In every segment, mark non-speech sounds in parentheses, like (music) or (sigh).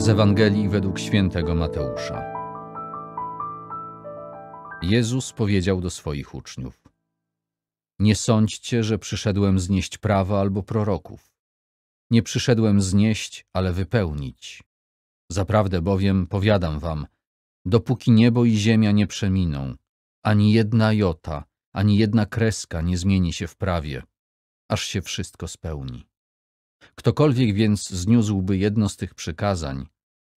Z Ewangelii według świętego Mateusza. Jezus powiedział do swoich uczniów: Nie sądźcie, że przyszedłem znieść prawa albo proroków. Nie przyszedłem znieść, ale wypełnić. Zaprawdę bowiem powiadam wam, dopóki niebo i ziemia nie przeminą, ani jedna jota, ani jedna kreska nie zmieni się w prawie, aż się wszystko spełni. Ktokolwiek więc zniósłby jedno z tych przykazań,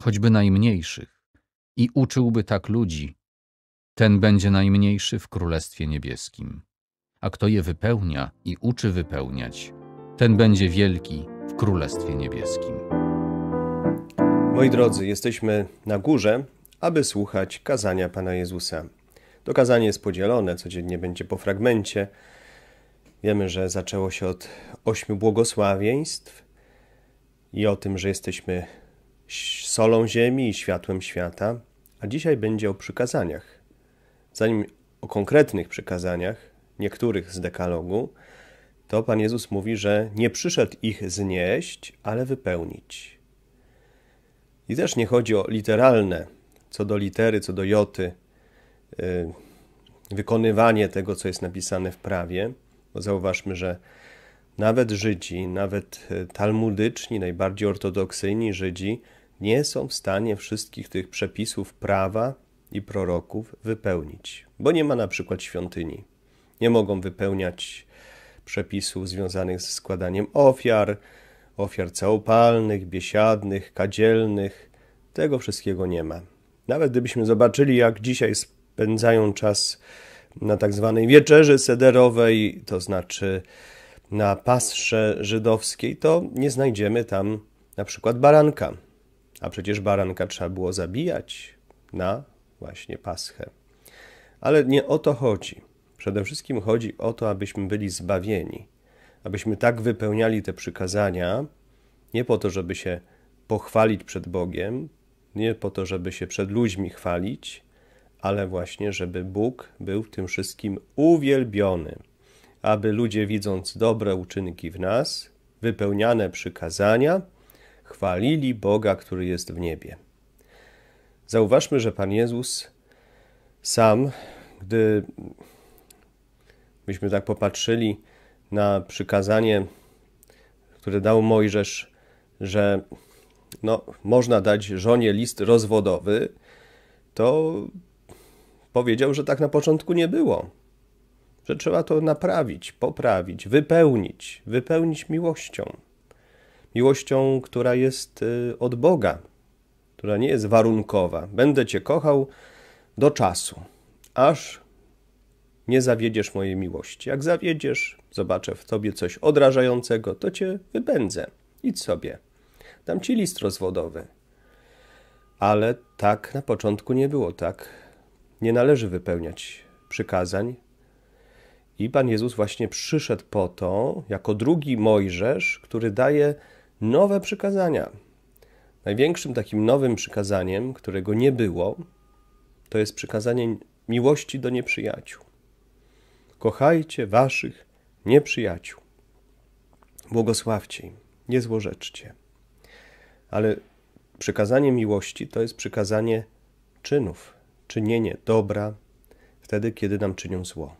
choćby najmniejszych, i uczyłby tak ludzi, ten będzie najmniejszy w Królestwie Niebieskim. A kto je wypełnia i uczy wypełniać, ten będzie wielki w Królestwie Niebieskim. Moi drodzy, jesteśmy na górze, aby słuchać kazania Pana Jezusa. To kazanie jest podzielone, codziennie będzie po fragmencie. Wiemy, że zaczęło się od ośmiu błogosławieństw i o tym, że jesteśmy solą ziemi i światłem świata, a dzisiaj będzie o przykazaniach. Zanim o konkretnych przykazaniach, niektórych z dekalogu, to Pan Jezus mówi, że nie przyszedł ich znieść, ale wypełnić. I też nie chodzi o literalne, co do litery, co do joty, y, wykonywanie tego, co jest napisane w prawie, bo no zauważmy, że nawet Żydzi, nawet e, talmudyczni, najbardziej ortodoksyjni Żydzi nie są w stanie wszystkich tych przepisów prawa i proroków wypełnić, bo nie ma na przykład świątyni. Nie mogą wypełniać przepisów związanych ze składaniem ofiar, ofiar całopalnych, biesiadnych, kadzielnych. Tego wszystkiego nie ma. Nawet gdybyśmy zobaczyli, jak dzisiaj spędzają czas na tak zwanej wieczerzy sederowej, to znaczy na pasrze żydowskiej, to nie znajdziemy tam na przykład baranka. A przecież baranka trzeba było zabijać na właśnie paschę. Ale nie o to chodzi. Przede wszystkim chodzi o to, abyśmy byli zbawieni, abyśmy tak wypełniali te przykazania, nie po to, żeby się pochwalić przed Bogiem, nie po to, żeby się przed ludźmi chwalić, ale właśnie, żeby Bóg był w tym wszystkim uwielbiony, aby ludzie widząc dobre uczynki w nas, wypełniane przykazania, chwalili Boga, który jest w niebie. Zauważmy, że Pan Jezus sam, gdy byśmy tak popatrzyli na przykazanie, które dał Mojżesz, że no, można dać żonie list rozwodowy, to powiedział, że tak na początku nie było. Że trzeba to naprawić, poprawić, wypełnić, wypełnić miłością. Miłością, która jest y, od Boga, która nie jest warunkowa. Będę Cię kochał do czasu, aż nie zawiedziesz mojej miłości. Jak zawiedziesz, zobaczę w Tobie coś odrażającego, to Cię wypędzę. Idź sobie. Dam Ci list rozwodowy. Ale tak na początku nie było, tak nie należy wypełniać przykazań. I Pan Jezus właśnie przyszedł po to, jako drugi Mojżesz, który daje nowe przykazania. Największym takim nowym przykazaniem, którego nie było, to jest przykazanie miłości do nieprzyjaciół. Kochajcie waszych nieprzyjaciół. Błogosławcie im, nie złorzeczcie. Ale przykazanie miłości to jest przykazanie czynów, czynienie dobra wtedy, kiedy nam czynią zło.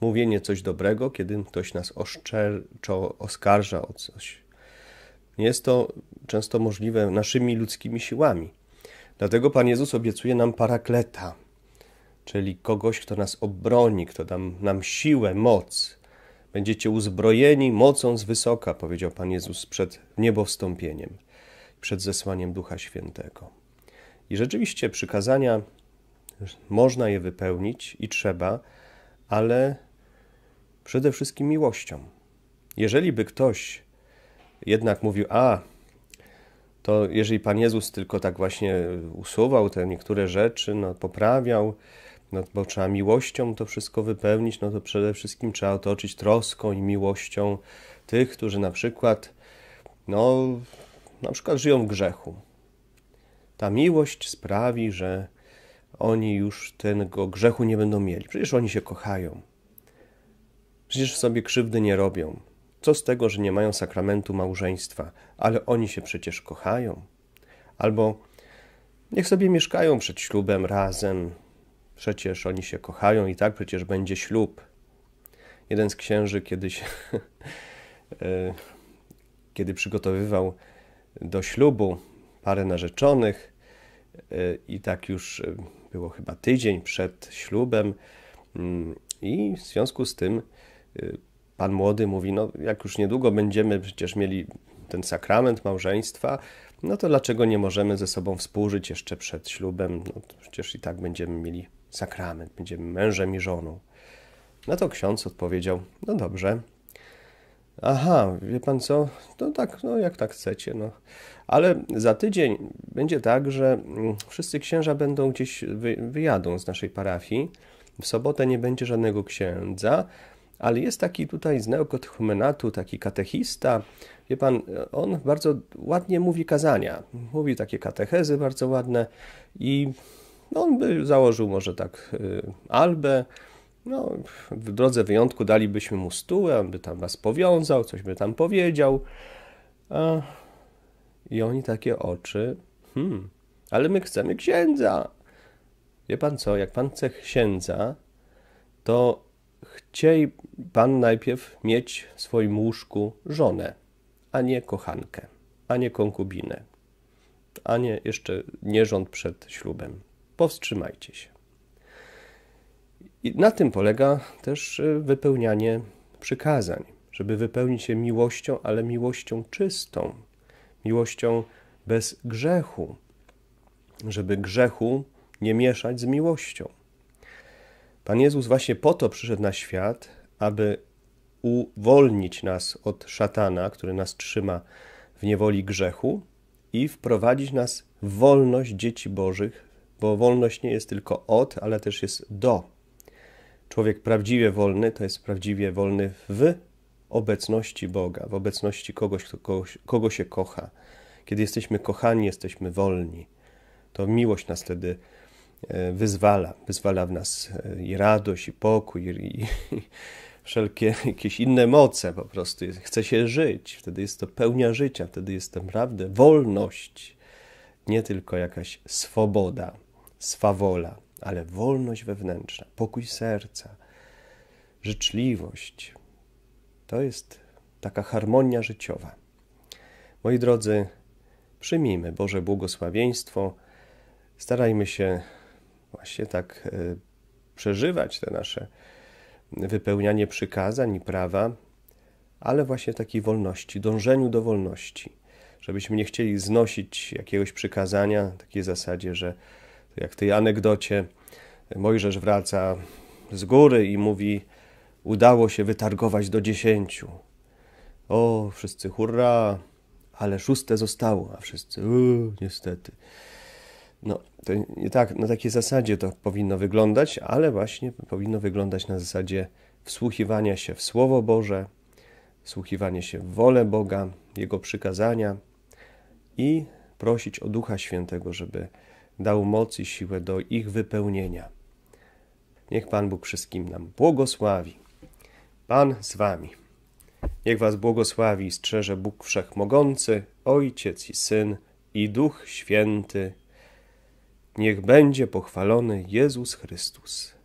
Mówienie coś dobrego, kiedy ktoś nas oszczerczo oskarża o coś. Jest to często możliwe naszymi ludzkimi siłami. Dlatego Pan Jezus obiecuje nam parakleta, czyli kogoś, kto nas obroni, kto da nam siłę, moc. Będziecie uzbrojeni mocą z wysoka, powiedział Pan Jezus przed niebowstąpieniem, przed zesłaniem Ducha Świętego. I rzeczywiście przykazania można je wypełnić i trzeba, ale przede wszystkim miłością. Jeżeli by ktoś jednak mówił, a to jeżeli Pan Jezus tylko tak właśnie usuwał te niektóre rzeczy, no, poprawiał, no, bo trzeba miłością to wszystko wypełnić, no to przede wszystkim trzeba otoczyć troską i miłością tych, którzy na przykład, no, na przykład żyją w grzechu. Ta miłość sprawi, że oni już tego grzechu nie będą mieli. Przecież oni się kochają. Przecież sobie krzywdy nie robią. Co z tego, że nie mają sakramentu małżeństwa, ale oni się przecież kochają. Albo niech sobie mieszkają przed ślubem razem. Przecież oni się kochają i tak przecież będzie ślub. Jeden z księży kiedyś, (laughs) e, kiedy przygotowywał do ślubu parę narzeczonych e, i tak już e, było chyba tydzień przed ślubem mm, i w związku z tym y, pan młody mówi, no jak już niedługo będziemy przecież mieli ten sakrament małżeństwa, no to dlaczego nie możemy ze sobą współżyć jeszcze przed ślubem? No przecież i tak będziemy mieli sakrament, będziemy mężem i żoną. Na to ksiądz odpowiedział, no dobrze, Aha, wie pan co? No tak, no jak tak chcecie, no. Ale za tydzień będzie tak, że mm, wszyscy księża będą gdzieś wy, wyjadą z naszej parafii. W sobotę nie będzie żadnego księdza, ale jest taki tutaj z neokotechumenatu, taki katechista. Wie pan, on bardzo ładnie mówi kazania. Mówi takie katechezy bardzo ładne i no, on by założył może tak y, albę, no, w drodze wyjątku dalibyśmy mu stół, on by tam was powiązał, coś by tam powiedział. A... I oni takie oczy. Hmm, ale my chcemy księdza. Wie pan co, jak pan chce księdza, to chciej pan najpierw mieć w swoim łóżku żonę, a nie kochankę, a nie konkubinę, a nie jeszcze nierząd przed ślubem. Powstrzymajcie się. I na tym polega też y, wypełnianie przykazań, żeby wypełnić je miłością, ale miłością czystą, miłością bez grzechu, żeby grzechu nie mieszać z miłością. Pan Jezus właśnie po to przyszedł na świat, aby uwolnić nas od szatana, który nas trzyma w niewoli grzechu i wprowadzić nas w wolność dzieci Bożych, bo wolność nie jest tylko od, ale też jest do. Człowiek prawdziwie wolny to jest prawdziwie wolny w obecności Boga, w obecności kogoś, kto, kogoś, kogo się kocha. Kiedy jesteśmy kochani, jesteśmy wolni. To miłość nas wtedy e, wyzwala. Wyzwala w nas e, i radość, i pokój, i, i (laughs) wszelkie jakieś inne moce po prostu. Chce się żyć, wtedy jest to pełnia życia, wtedy jest to naprawdę wolność, nie tylko jakaś swoboda, swawola ale wolność wewnętrzna, pokój serca, życzliwość to jest taka harmonia życiowa. Moi drodzy, przyjmijmy Boże błogosławieństwo, starajmy się właśnie tak e, przeżywać te nasze wypełnianie przykazań i prawa, ale właśnie takiej wolności, dążeniu do wolności, żebyśmy nie chcieli znosić jakiegoś przykazania, takiej zasadzie, że jak w tej anegdocie, Mojżesz wraca z góry i mówi: Udało się wytargować do dziesięciu. O, wszyscy hurra, ale szóste zostało, a wszyscy, uuu, niestety. No, to nie tak, na takiej zasadzie to powinno wyglądać, ale właśnie powinno wyglądać na zasadzie wsłuchiwania się w Słowo Boże, wsłuchiwania się w wolę Boga, Jego przykazania i prosić o Ducha Świętego, żeby dał moc i siłę do ich wypełnienia. Niech Pan Bóg wszystkim nam błogosławi. Pan z Wami. Niech Was błogosławi i strzeże Bóg Wszechmogący, Ojciec i Syn i Duch Święty. Niech będzie pochwalony Jezus Chrystus.